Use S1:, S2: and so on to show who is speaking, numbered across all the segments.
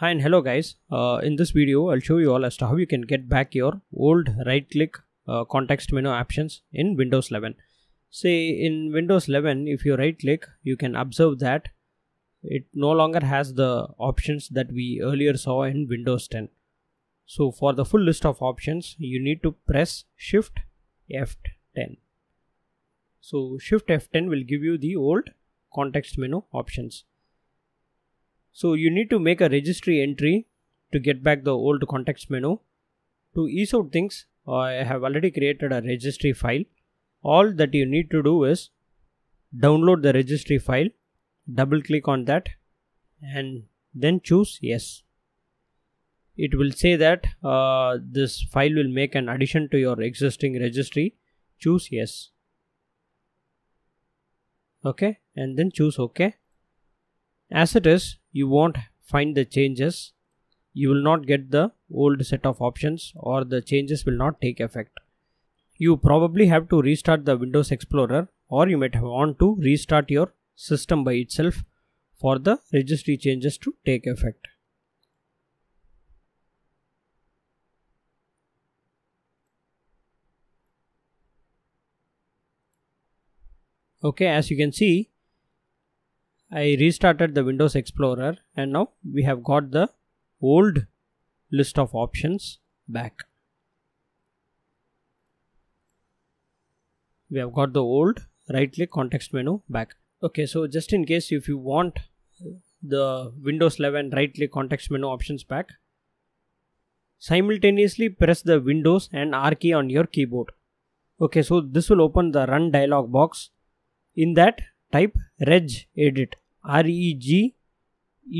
S1: Hi and hello guys. Uh, in this video, I'll show you all as to how you can get back your old right click uh, context menu options in Windows 11. Say in Windows 11, if you right click, you can observe that it no longer has the options that we earlier saw in Windows 10. So for the full list of options, you need to press Shift F10. So Shift F10 will give you the old context menu options. So you need to make a registry entry to get back the old context menu. To ease out things, I have already created a registry file. All that you need to do is download the registry file, double click on that and then choose yes. It will say that uh, this file will make an addition to your existing registry. Choose yes. Okay, and then choose okay. As it is, you won't find the changes you will not get the old set of options or the changes will not take effect you probably have to restart the windows explorer or you might want to restart your system by itself for the registry changes to take effect okay as you can see I restarted the Windows Explorer and now we have got the old list of options back. We have got the old right click context menu back. Okay, so just in case if you want the Windows 11 right click context menu options back, simultaneously press the Windows and R key on your keyboard. Okay, so this will open the run dialog box. In that, type regedit r e g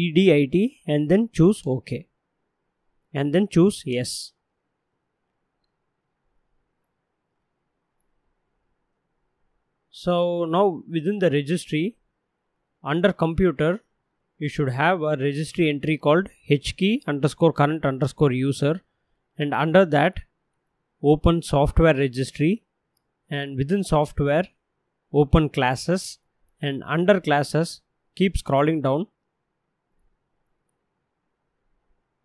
S1: e d i t and then choose ok and then choose yes so now within the registry under computer you should have a registry entry called hkey underscore current underscore user and under that open software registry and within software open classes and under classes keep scrolling down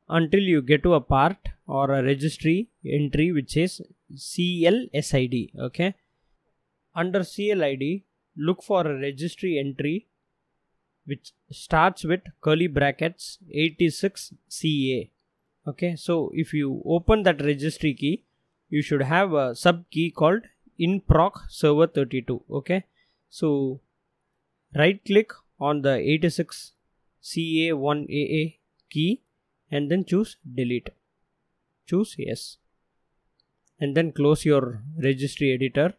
S1: until you get to a part or a registry entry which is CLSID okay under CLID look for a registry entry which starts with curly brackets 86 CA okay so if you open that registry key you should have a sub key called inproc server 32 okay so Right click on the 86CA1AA key and then choose delete. Choose yes. And then close your registry editor.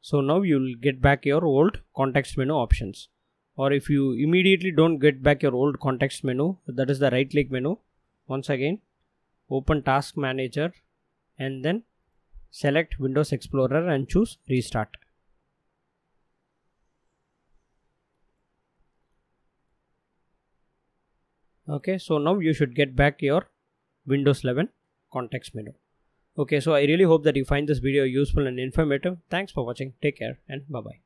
S1: So now you will get back your old context menu options. Or if you immediately don't get back your old context menu, that is the right click menu. Once again, open task manager and then select Windows Explorer and choose restart. okay so now you should get back your windows 11 context menu okay so i really hope that you find this video useful and informative thanks for watching take care and bye bye